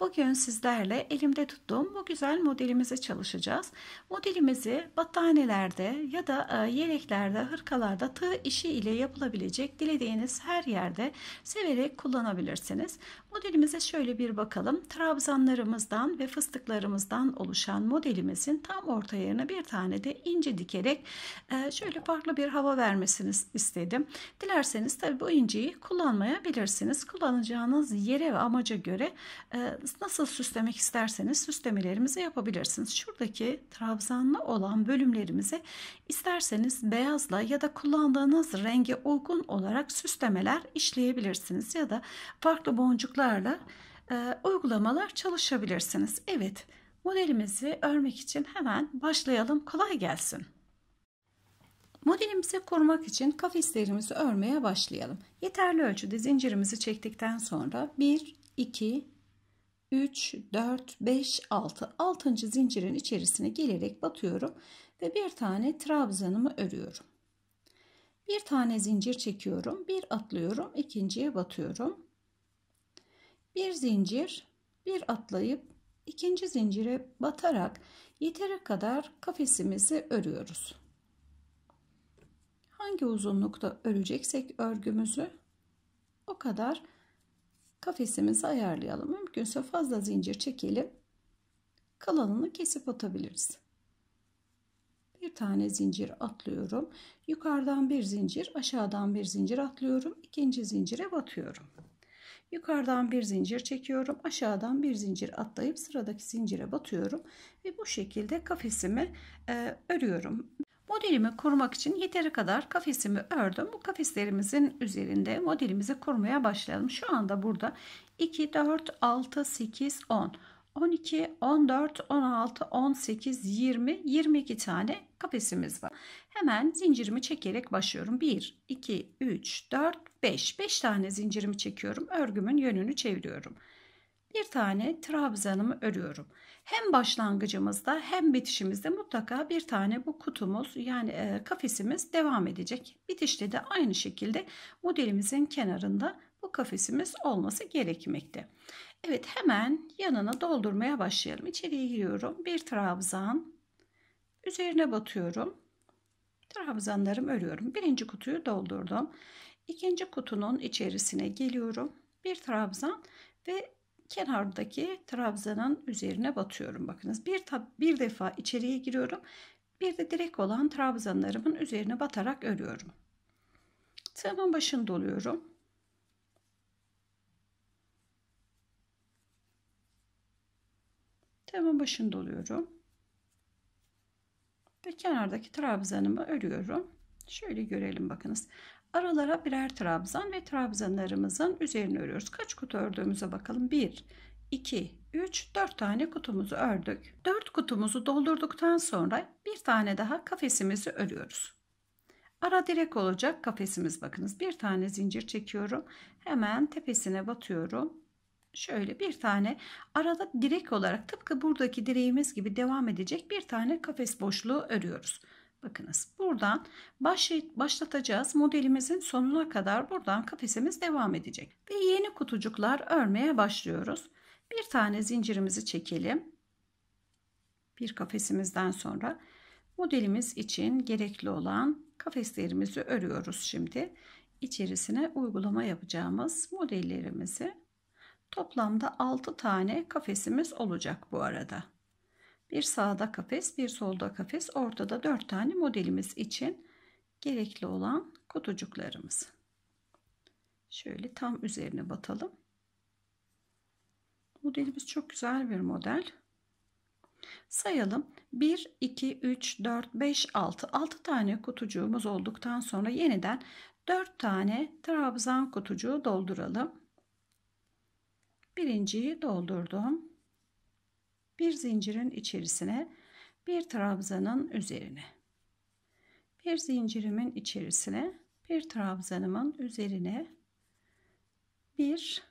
Bugün sizlerle elimde tuttuğum bu güzel modelimizi çalışacağız. Modelimizi battaniyelerde ya da e, yeleklerde, hırkalarda tığ işi ile yapılabilecek dilediğiniz her yerde severek kullanabilirsiniz. Modelimize şöyle bir bakalım. Trabzanlarımızdan ve fıstıklarımızdan oluşan modelimizin tam orta yerine bir tane de ince dikerek e, şöyle farklı bir hava vermesini istedim. Dilerseniz tabi bu inciyi kullanmayabilirsiniz. Kullanacağınız yere ve amaca göre e, nasıl süslemek isterseniz süslemelerimizi yapabilirsiniz. Şuradaki trabzanlı olan bölümlerimizi isterseniz beyazla ya da kullandığınız renge uygun olarak süslemeler işleyebilirsiniz. Ya da farklı boncuklarla e, uygulamalar çalışabilirsiniz. Evet modelimizi örmek için hemen başlayalım. Kolay gelsin. Modelimizi korumak için kafeslerimizi örmeye başlayalım. Yeterli ölçüde zincirimizi çektikten sonra 1, 2, 3, 4, 5, 6. 6. zincirin içerisine gelerek batıyorum ve bir tane trabzanımı örüyorum. Bir tane zincir çekiyorum, bir atlıyorum, ikinciye batıyorum. Bir zincir, bir atlayıp ikinci zincire batarak yeteri kadar kafesimizi örüyoruz. Hangi uzunlukta öreceksek örgümüzü o kadar kafesimizi ayarlayalım. Mümkünse fazla zincir çekelim. Kalanını kesip atabiliriz. Bir tane zincir atlıyorum. Yukarıdan bir zincir, aşağıdan bir zincir atlıyorum. İkinci zincire batıyorum. Yukarıdan bir zincir çekiyorum. Aşağıdan bir zincir atlayıp sıradaki zincire batıyorum. Ve bu şekilde kafesimi e, örüyorum. Modelimi kurmak için yeteri kadar kafesimi ördüm. Bu kafeslerimizin üzerinde modelimizi kurmaya başlayalım. Şu anda burada 2, 4, 6, 8, 10, 12, 14, 16, 18, 20, 22 tane kafesimiz var. Hemen zincirimi çekerek başlıyorum. 1, 2, 3, 4, 5. 5 tane zincirimi çekiyorum. Örgümün yönünü çeviriyorum. 1, bir tane trabzanımı örüyorum. Hem başlangıcımızda hem bitişimizde mutlaka bir tane bu kutumuz yani e, kafesimiz devam edecek. Bitişte de aynı şekilde modelimizin kenarında bu kafesimiz olması gerekmekte. Evet hemen yanına doldurmaya başlayalım. İçeriye giriyorum. Bir trabzan üzerine batıyorum. Trabzanlarımı örüyorum. Birinci kutuyu doldurdum. İkinci kutunun içerisine geliyorum. Bir trabzan ve kenardaki trabzanın üzerine batıyorum. Bakınız bir, bir defa içeriye giriyorum. Bir de direkt olan trabzanlarımın üzerine batarak örüyorum. Tığımın başını doluyorum. Tığımın başını doluyorum. Ve kenardaki trabzanımı örüyorum. Şöyle görelim bakınız. Aralara birer trabzan ve trabzanlarımızın üzerine örüyoruz. Kaç kutu ördüğümüze bakalım. 1, 2, 3, 4 tane kutumuzu ördük. 4 kutumuzu doldurduktan sonra bir tane daha kafesimizi örüyoruz. Ara direk olacak kafesimiz bakınız. Bir tane zincir çekiyorum. Hemen tepesine batıyorum. Şöyle bir tane arada direk olarak tıpkı buradaki direğimiz gibi devam edecek bir tane kafes boşluğu örüyoruz. Bakınız buradan başlatacağız. Modelimizin sonuna kadar buradan kafesimiz devam edecek. Ve yeni kutucuklar örmeye başlıyoruz. Bir tane zincirimizi çekelim. Bir kafesimizden sonra modelimiz için gerekli olan kafeslerimizi örüyoruz şimdi. İçerisine uygulama yapacağımız modellerimizi toplamda 6 tane kafesimiz olacak bu arada. Bir sağda kafes, bir solda kafes, ortada dört tane modelimiz için gerekli olan kutucuklarımız. Şöyle tam üzerine batalım. Modelimiz çok güzel bir model. Sayalım. 1, 2, 3, 4, 5, 6. 6 tane kutucuğumuz olduktan sonra yeniden 4 tane trabzan kutucuğu dolduralım. Birinciyi doldurdum bir zincirin içerisine bir trabzanın üzerine bir zincirimin içerisine bir trabzanımın üzerine 1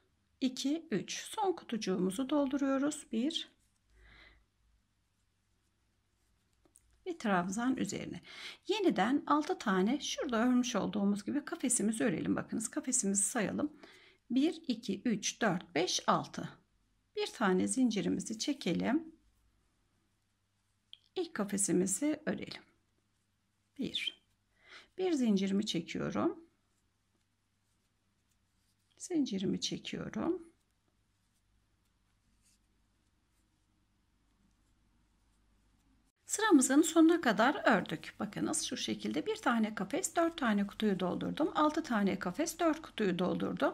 2 3 son kutucuğumuzu dolduruyoruz 1 bir trabzan üzerine yeniden 6 tane şurada örmüş olduğumuz gibi kafesimizi örelim bakınız kafesimizi sayalım 1 2 3 4 5 6 bir tane zincirimizi çekelim. İlk kafesimizi örelim. 1 Bir zincirimi çekiyorum. Zincirimi çekiyorum. Sıramızın sonuna kadar ördük. Bakınız şu şekilde bir tane kafes 4 tane kutuyu doldurdum. 6 tane kafes 4 kutuyu doldurdum.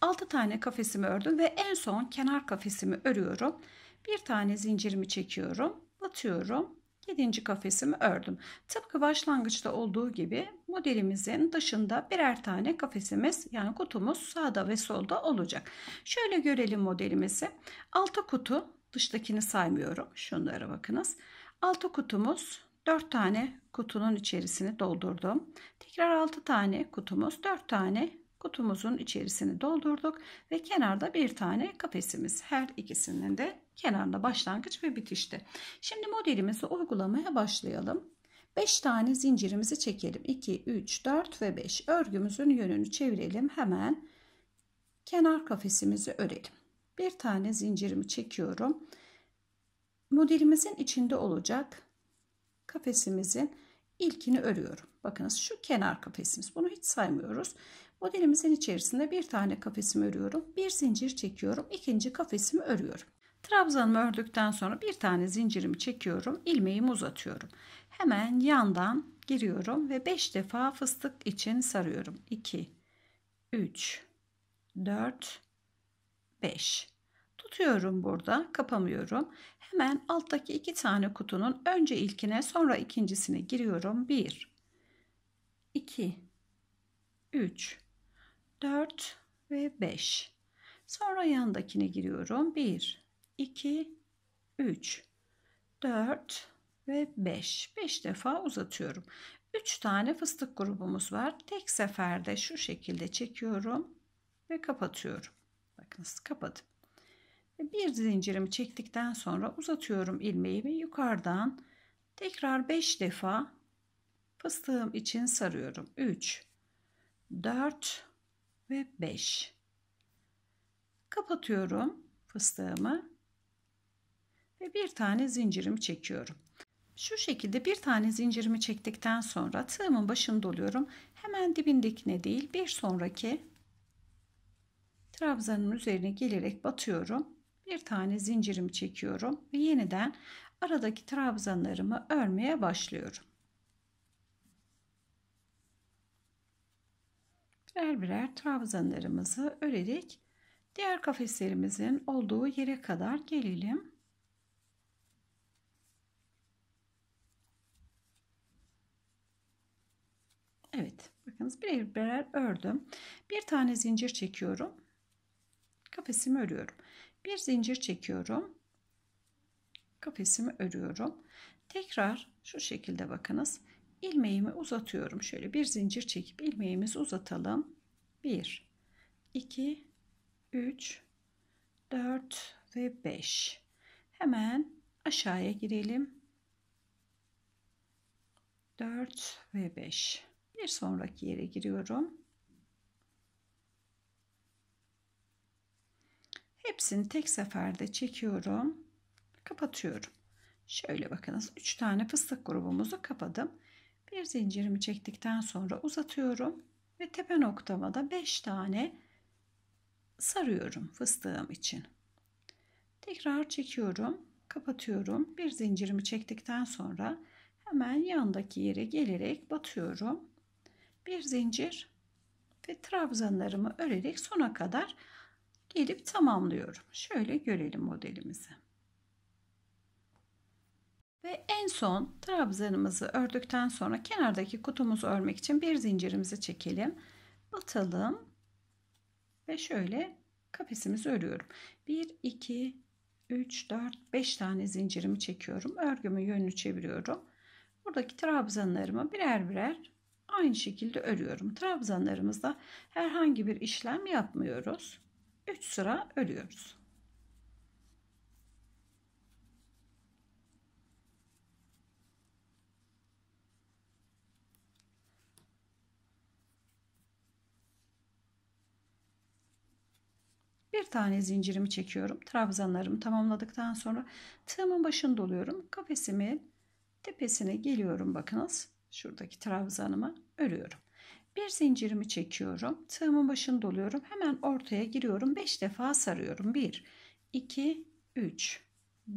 6 tane kafesimi ördüm ve en son kenar kafesimi örüyorum. Bir tane zincirimi çekiyorum. Batıyorum. 7. kafesimi ördüm. Tıpkı başlangıçta olduğu gibi modelimizin dışında birer tane kafesimiz yani kutumuz sağda ve solda olacak. Şöyle görelim modelimizi. 6 kutu dıştakini saymıyorum. Şunlara bakınız. Altı kutumuz 4 tane kutunun içerisini doldurdum. Tekrar 6 tane kutumuz 4 tane kutumuzun içerisini doldurduk ve kenarda bir tane kafesimiz her ikisinin de kenarında başlangıç ve bitişti. Şimdi modelimizi uygulamaya başlayalım. 5 tane zincirimizi çekelim. 2, 3, 4 ve 5. Örgümüzün yönünü çevirelim. Hemen kenar kafesimizi örelim. Bir tane zincirimi çekiyorum modelimizin içinde olacak kafesimizin ilkini örüyorum. Bakınız şu kenar kafesimiz. Bunu hiç saymıyoruz. Modelimizin içerisinde bir tane kafesimi örüyorum. Bir zincir çekiyorum. ikinci kafesimi örüyorum. Trabzanımı ördükten sonra bir tane zincirimi çekiyorum. ilmeğimi uzatıyorum. Hemen yandan giriyorum ve 5 defa fıstık için sarıyorum. 2 3 4 5 Tutuyorum burada kapamıyorum. Hemen alttaki iki tane kutunun önce ilkine sonra ikincisine giriyorum. 1, 2, 3, 4 ve 5. Sonra yandakine giriyorum. 1, 2, 3, 4 ve 5. 5 defa uzatıyorum. 3 tane fıstık grubumuz var. Tek seferde şu şekilde çekiyorum ve kapatıyorum. Bakınız kapadım. Bir zincirimi çektikten sonra uzatıyorum ilmeğimi yukarıdan tekrar 5 defa fıstığım için sarıyorum. 3 4 ve 5. Kapatıyorum fıstığımı ve bir tane zincirimi çekiyorum. Şu şekilde bir tane zincirimi çektikten sonra tığımın başını doluyorum. Hemen dibindekine değil bir sonraki trabzanın üzerine gelerek batıyorum bir tane zincirimi çekiyorum ve yeniden aradaki trabzanlarımı örmeye başlıyorum. Birer birer trabzanlarımızı örerek diğer kafeslerimizin olduğu yere kadar gelelim. Evet, bakınız birer birer ördüm. Bir tane zincir çekiyorum. Kafesimi örüyorum. Bir zincir çekiyorum. Kafesimi örüyorum. Tekrar şu şekilde bakınız. ilmeğimi uzatıyorum. Şöyle bir zincir çekip ilmeğimizi uzatalım. 1 2 3 4 ve 5. Hemen aşağıya girelim. 4 ve 5. Bir sonraki yere giriyorum. Hepsini tek seferde çekiyorum. Kapatıyorum. Şöyle bakınız 3 tane fıstık grubumuzu kapadım. Bir zincirimi çektikten sonra uzatıyorum ve tepe noktama da 5 tane sarıyorum fıstığım için. Tekrar çekiyorum, kapatıyorum. Bir zincirimi çektikten sonra hemen yandaki yere gelerek batıyorum. Bir zincir ve trabzanlarımı örerek sona kadar gelip tamamlıyorum. Şöyle görelim modelimizi. Ve en son trabzanımızı ördükten sonra kenardaki kutumuzu örmek için bir zincirimizi çekelim. Batalım. Ve şöyle kafesimizi örüyorum. 1, 2, 3, 4, 5 tane zincirimi çekiyorum. Örgümü yönünü çeviriyorum. Buradaki trabzanlarımı birer birer aynı şekilde örüyorum. Trabzanlarımızda herhangi bir işlem yapmıyoruz. 3 sıra örüyoruz. Bir tane zincirimi çekiyorum. Trabzanlarımı tamamladıktan sonra tığımın başını doluyorum. Kafesimin tepesine geliyorum bakınız. Şuradaki trabzanımı örüyorum. Bir zincirimi çekiyorum. Tığımın başını doluyorum. Hemen ortaya giriyorum. 5 defa sarıyorum. 1, 2, 3,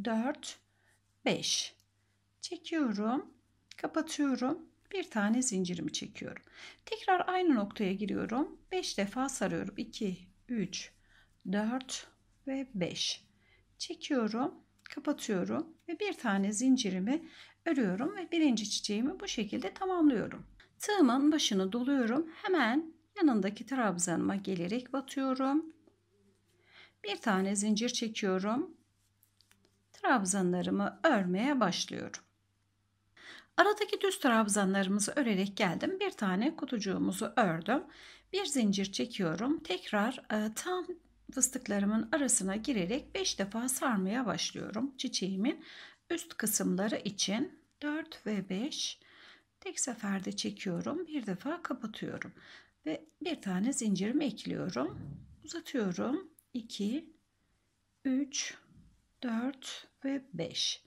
4, 5. Çekiyorum. Kapatıyorum. Bir tane zincirimi çekiyorum. Tekrar aynı noktaya giriyorum. 5 defa sarıyorum. 2, 3, 4 ve 5. Çekiyorum. Kapatıyorum. Ve bir tane zincirimi örüyorum. Ve birinci çiçeğimi bu şekilde tamamlıyorum. Tığımın başını doluyorum. Hemen yanındaki trabzanıma gelerek batıyorum. Bir tane zincir çekiyorum. Trabzanlarımı örmeye başlıyorum. Aradaki düz trabzanlarımızı örerek geldim. Bir tane kutucuğumuzu ördüm. Bir zincir çekiyorum. Tekrar e, tam fıstıklarımın arasına girerek 5 defa sarmaya başlıyorum. Çiçeğimin üst kısımları için 4 ve 5 Tek seferde çekiyorum. Bir defa kapatıyorum. Ve bir tane zincirimi ekliyorum. Uzatıyorum. 2, 3, 4 ve 5.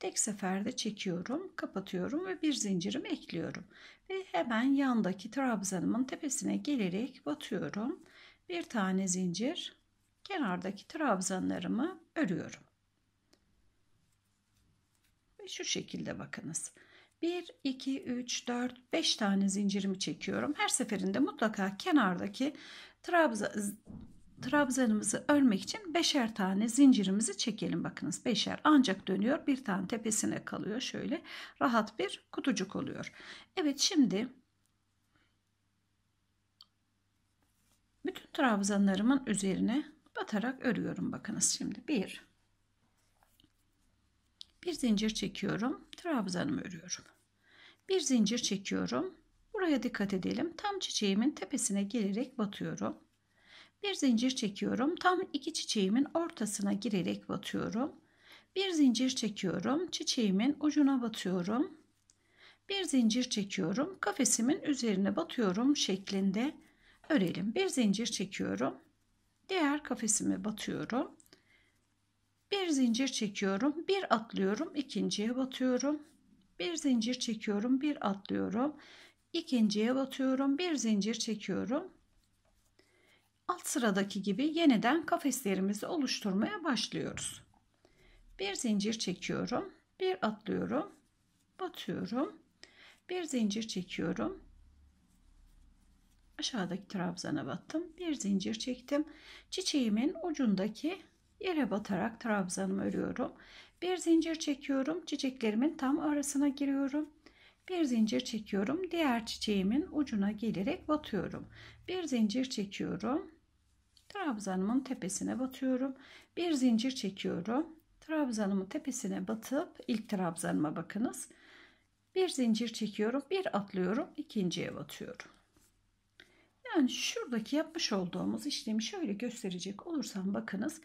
Tek seferde çekiyorum, kapatıyorum ve bir zincirimi ekliyorum. Ve hemen yandaki trabzanımın tepesine gelerek batıyorum. Bir tane zincir, kenardaki trabzanlarımı örüyorum. Ve şu şekilde bakınız. 1, 2, 3, 4, 5 tane zincirimi çekiyorum. Her seferinde mutlaka kenardaki trabzanımızı örmek için beşer tane zincirimizi çekelim. Bakınız beşer ancak dönüyor bir tane tepesine kalıyor. Şöyle rahat bir kutucuk oluyor. Evet şimdi bütün trabzanlarımın üzerine batarak örüyorum. Bakınız şimdi 1, bir zincir çekiyorum. Trabzanımı örüyorum. Bir zincir çekiyorum. Buraya dikkat edelim. Tam çiçeğimin tepesine gelerek batıyorum. Bir zincir çekiyorum. Tam iki çiçeğimin ortasına girerek batıyorum. Bir zincir çekiyorum. Çiçeğimin ucuna batıyorum. Bir zincir çekiyorum. Kafesimin üzerine batıyorum şeklinde örelim. Bir zincir çekiyorum. Diğer kafesime batıyorum. Bir zincir çekiyorum, bir atlıyorum, ikinciye batıyorum. Bir zincir çekiyorum, bir atlıyorum, ikinciye batıyorum, bir zincir çekiyorum. Alt sıradaki gibi yeniden kafeslerimizi oluşturmaya başlıyoruz. Bir zincir çekiyorum, bir atlıyorum, batıyorum. Bir zincir çekiyorum. Aşağıdaki trabzana battım. Bir zincir çektim. Çiçeğimin ucundaki Yere batarak trabzanımı örüyorum. Bir zincir çekiyorum. Çiçeklerimin tam arasına giriyorum. Bir zincir çekiyorum. Diğer çiçeğimin ucuna gelerek batıyorum. Bir zincir çekiyorum. Trabzanımın tepesine batıyorum. Bir zincir çekiyorum. Trabzanımın tepesine batıp ilk trabzanıma bakınız. Bir zincir çekiyorum. Bir atlıyorum. ikinciye batıyorum. Yani şuradaki yapmış olduğumuz işlemi şöyle gösterecek olursam bakınız.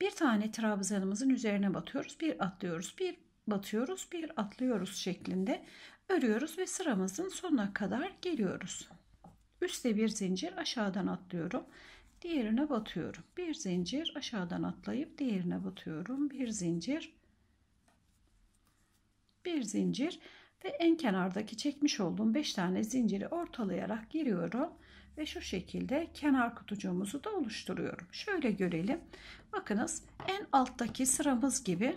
Bir tane trabzanımızın üzerine batıyoruz. Bir atlıyoruz. Bir batıyoruz. Bir atlıyoruz şeklinde örüyoruz ve sıramızın sonuna kadar geliyoruz. Üste bir zincir aşağıdan atlıyorum. Diğerine batıyorum. Bir zincir aşağıdan atlayıp diğerine batıyorum. Bir zincir bir zincir ve en kenardaki çekmiş olduğum 5 tane zinciri ortalayarak giriyorum ve şu şekilde kenar kutucuğumuzu da oluşturuyorum. Şöyle görelim. Bakınız en alttaki sıramız gibi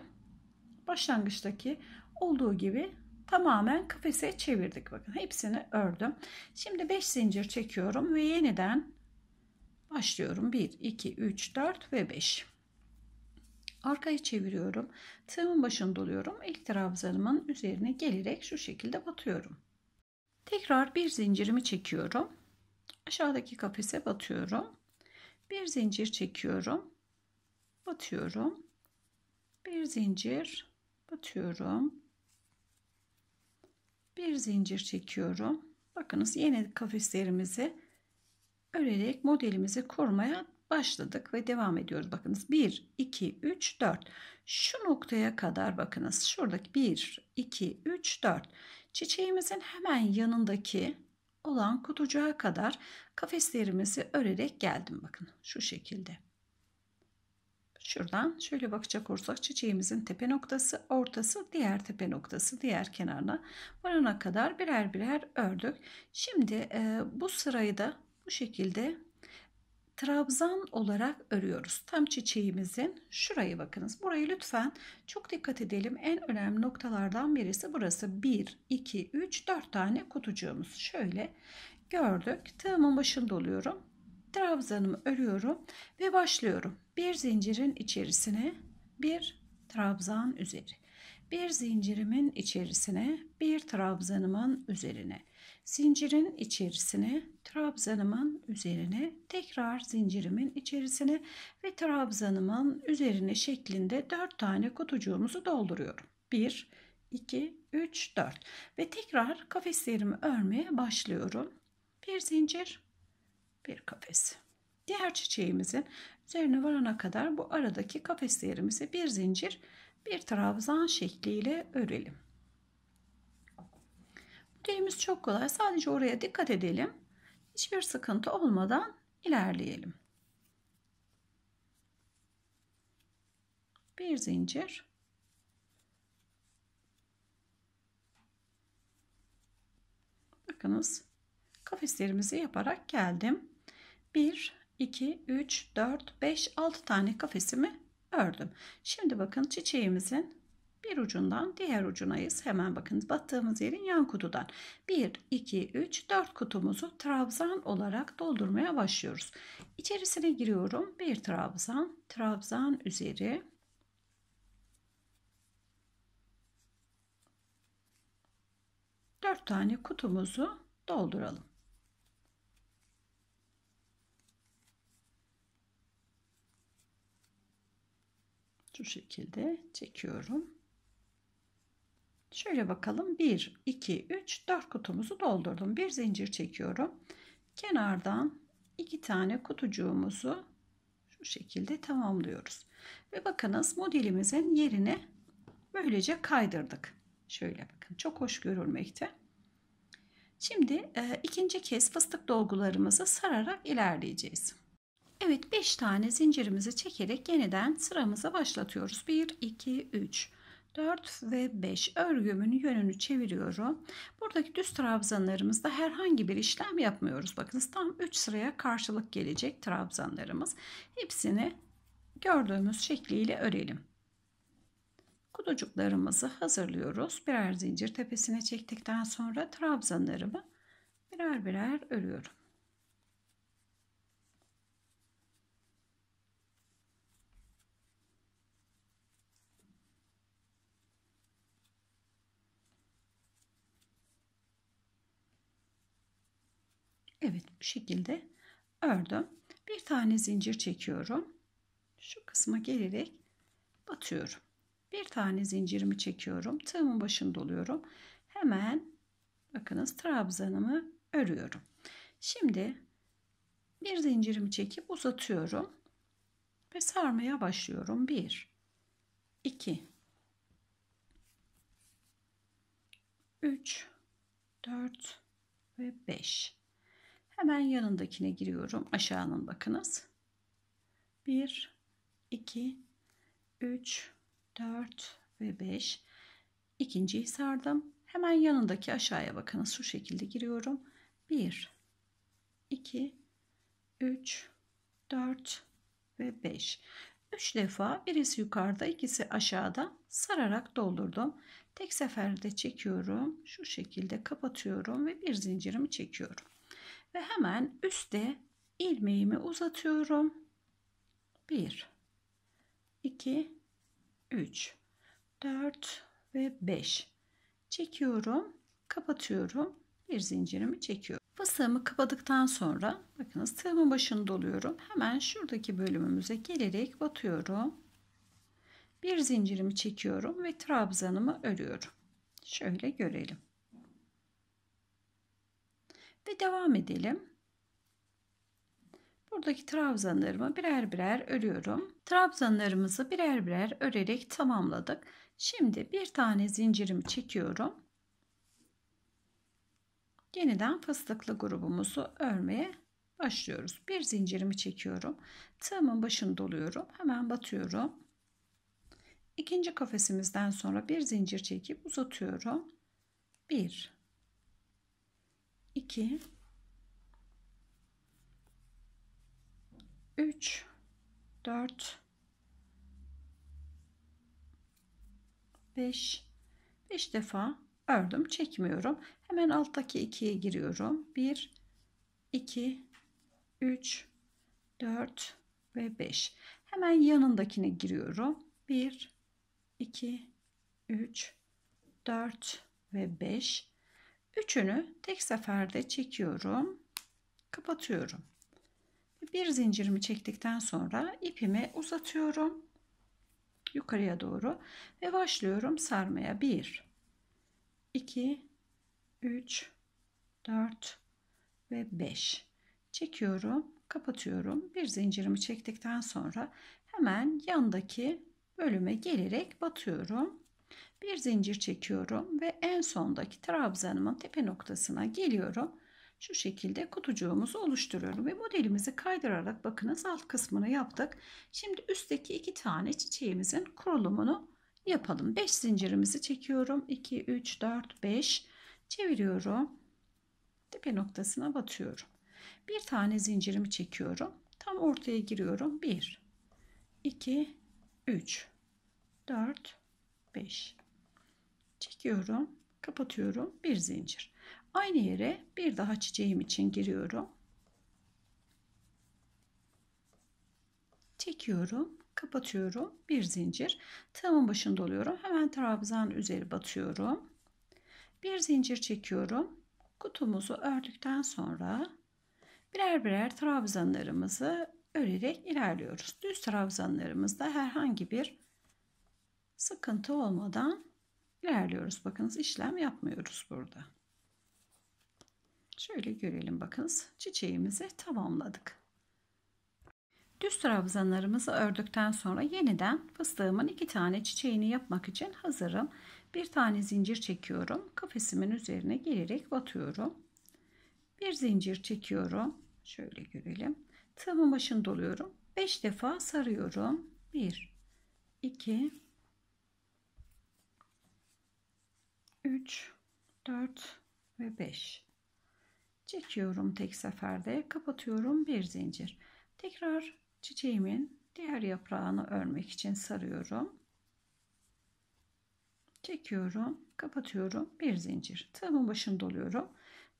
başlangıçtaki olduğu gibi tamamen kafese çevirdik. Bakın hepsini ördüm. Şimdi 5 zincir çekiyorum ve yeniden başlıyorum. 1, 2, 3, 4 ve 5. Arkaya çeviriyorum. Tığımın başını doluyorum. İlk trabzanımın üzerine gelerek şu şekilde batıyorum. Tekrar bir zincirimi çekiyorum aşağıdaki kafese batıyorum. Bir zincir çekiyorum. Batıyorum. Bir zincir batıyorum. Bir zincir çekiyorum. Bakınız yeni kafeslerimizi örerek modelimizi kurmaya başladık ve devam ediyoruz. Bakınız 1, 2, 3, 4. Şu noktaya kadar bakınız. Şuradaki 1, 2, 3, 4. Çiçeğimizin hemen yanındaki olan kutucuğa kadar kafeslerimizi örerek geldim bakın şu şekilde. Şuradan şöyle bakacak olursak çiçeğimizin tepe noktası, ortası, diğer tepe noktası, diğer kenarına varana kadar birer birer ördük. Şimdi e, bu sırayı da bu şekilde trabzan olarak örüyoruz. Tam çiçeğimizin şurayı bakınız. Burayı lütfen çok dikkat edelim. En önemli noktalardan birisi burası. 1, 2, 3, 4 tane kutucuğumuz. Şöyle gördük. Tığımın başında oluyorum. Trabzanımı örüyorum ve başlıyorum. Bir zincirin içerisine bir trabzan üzeri. Bir zincirimin içerisine bir trabzanımın üzerine zincirin içerisine trabzanımın üzerine tekrar zincirimin içerisine ve trabzanımın üzerine şeklinde 4 tane kutucuğumuzu dolduruyorum. 1 2 3 4 ve tekrar kafeslerimi örmeye başlıyorum. Bir zincir, bir kafes. Diğer çiçeğimizin üzerine varana kadar bu aradaki kafeslerimizi bir zincir, bir trabzan şekliyle örelim. Düğümüz çok kolay. Sadece oraya dikkat edelim. Hiçbir sıkıntı olmadan ilerleyelim. Bir zincir. Bakınız kafeslerimizi yaparak geldim. 1, 2, 3, 4, 5, 6 tane kafesimi ördüm. Şimdi bakın çiçeğimizin bir ucundan diğer ucunayız. Hemen bakın battığımız yerin yan kutudan. 1, 2, 3, 4 kutumuzu trabzan olarak doldurmaya başlıyoruz. İçerisine giriyorum. Bir trabzan, trabzan üzeri. Dört tane kutumuzu dolduralım. Şu şekilde çekiyorum. Şöyle bakalım 1, 2, 3, 4 kutumuzu doldurdum. Bir zincir çekiyorum. Kenardan iki tane kutucuğumuzu şu şekilde tamamlıyoruz. Ve bakınız modelimizin yerine böylece kaydırdık. Şöyle bakın çok hoş görülmekte. Şimdi e, ikinci kez fıstık dolgularımızı sararak ilerleyeceğiz. Evet 5 tane zincirimizi çekerek yeniden sıramıza başlatıyoruz. 1, 2, 3, 4. 4 ve 5 örgümün yönünü çeviriyorum. Buradaki düz trabzanlarımızda herhangi bir işlem yapmıyoruz. Bakınız tam 3 sıraya karşılık gelecek trabzanlarımız. Hepsini gördüğümüz şekliyle örelim. Kutucuklarımızı hazırlıyoruz. Birer zincir tepesine çektikten sonra trabzanlarımı birer birer örüyorum. Evet bu şekilde ördüm. Bir tane zincir çekiyorum. Şu kısma gelerek batıyorum. Bir tane zincirimi çekiyorum. Tığımın başını doluyorum. Hemen bakınız trabzanımı örüyorum. Şimdi bir zincirimi çekip uzatıyorum ve sarmaya başlıyorum. 1 2 3 4 ve 5 Hemen yanındakine giriyorum. Aşağının bakınız. 1, 2, 3, 4 ve 5. İkinciyi sardım. Hemen yanındaki aşağıya bakınız. Şu şekilde giriyorum. 1, 2, 3, 4 ve 5. 3 defa birisi yukarıda ikisi aşağıda sararak doldurdum. Tek seferde çekiyorum. Şu şekilde kapatıyorum ve bir zincirimi çekiyorum ve hemen üstte ilmeğimi uzatıyorum. 1 2 3 4 ve 5 çekiyorum kapatıyorum bir zincirimi çekiyorum fıstığımı kapadıktan sonra bakınız tığımın başını doluyorum hemen şuradaki bölümümüze gelerek batıyorum bir zincirimi çekiyorum ve trabzanımı örüyorum şöyle görelim ve devam edelim. Buradaki trabzanlarımı birer birer örüyorum. Trabzanlarımızı birer birer örerek tamamladık. Şimdi bir tane zincirimi çekiyorum. Yeniden fıstıklı grubumuzu örmeye başlıyoruz. Bir zincirimi çekiyorum. Tığımın başını doluyorum. Hemen batıyorum. İkinci kafesimizden sonra bir zincir çekip uzatıyorum. 1 2 3 4 5 5 defa ördüm çekmiyorum hemen alttaki 2'ye giriyorum 1 2 3 4 ve 5 hemen yanındakine giriyorum 1 2 3 4 ve 5 Üçünü tek seferde çekiyorum. Kapatıyorum. Bir zincirimi çektikten sonra ipimi uzatıyorum. Yukarıya doğru ve başlıyorum sarmaya. 1 2 3 4 ve 5 çekiyorum kapatıyorum bir zincirimi çektikten sonra hemen yandaki bölüme gelerek batıyorum bir zincir çekiyorum ve en sondaki trabzanımın tepe noktasına geliyorum. Şu şekilde kutucuğumuzu oluşturuyorum ve modelimizi kaydırarak bakınız alt kısmını yaptık. Şimdi üstteki iki tane çiçeğimizin kurulumunu yapalım. 5 zincirimizi çekiyorum. 2, 3, 4, 5 çeviriyorum. Tepe noktasına batıyorum. Bir tane zincirimi çekiyorum. Tam ortaya giriyorum. 1, 2, 3, 4, 5 çekiyorum kapatıyorum bir zincir aynı yere bir daha çiçeğim için giriyorum çekiyorum kapatıyorum bir zincir tığımın başında oluyorum hemen trabzan üzeri batıyorum bir zincir çekiyorum kutumuzu ördükten sonra birer birer trabzanlarımızı örerek ilerliyoruz düz trabzanlarımızda herhangi bir sıkıntı olmadan ilerliyoruz. Bakınız işlem yapmıyoruz burada. Şöyle görelim bakınız çiçeğimizi tamamladık. Düz trabzanlarımızı ördükten sonra yeniden fıstığımın iki tane çiçeğini yapmak için hazırım. Bir tane zincir çekiyorum. Kafesimin üzerine gelerek batıyorum. Bir zincir çekiyorum. Şöyle görelim. Tığımın başını doluyorum. 5 defa sarıyorum. 1 2 3, 4 ve 5. Çekiyorum tek seferde, kapatıyorum bir zincir. Tekrar çiçeğimin diğer yaprağını örmek için sarıyorum. Çekiyorum, kapatıyorum bir zincir. Tığımın başını doluyorum.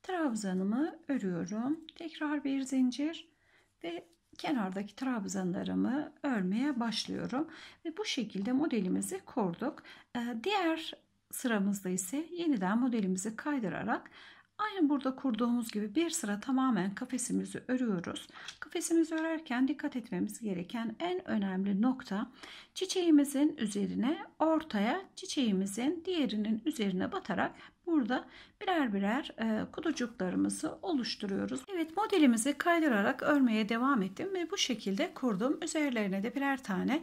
Trabzanımı örüyorum. Tekrar bir zincir ve kenardaki trabzanlarımı örmeye başlıyorum ve bu şekilde modelimizi kurduk. Ee, diğer sıramızda ise yeniden modelimizi kaydırarak aynı burada kurduğumuz gibi bir sıra tamamen kafesimizi örüyoruz. Kafesimizi örerken dikkat etmemiz gereken en önemli nokta çiçeğimizin üzerine ortaya çiçeğimizin diğerinin üzerine batarak Burada birer birer e, kutucuklarımızı oluşturuyoruz. Evet modelimizi kaydırarak örmeye devam ettim ve bu şekilde kurdum. Üzerlerine de birer tane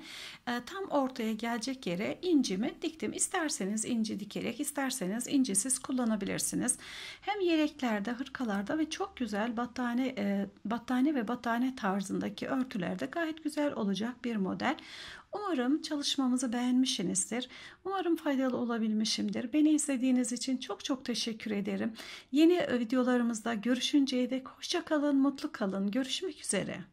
e, tam ortaya gelecek yere incimi diktim. İsterseniz inci dikerek isterseniz incisiz kullanabilirsiniz. Hem yeleklerde hırkalarda ve çok güzel battane, e, battane ve battane tarzındaki örtülerde gayet güzel olacak bir model. Umarım çalışmamızı beğenmişsinizdir. Umarım faydalı olabilmişimdir. Beni izlediğiniz için çok çok teşekkür ederim. Yeni e, videolarımızda görüşünceye dek hoşça kalın, mutlu kalın. Görüşmek üzere.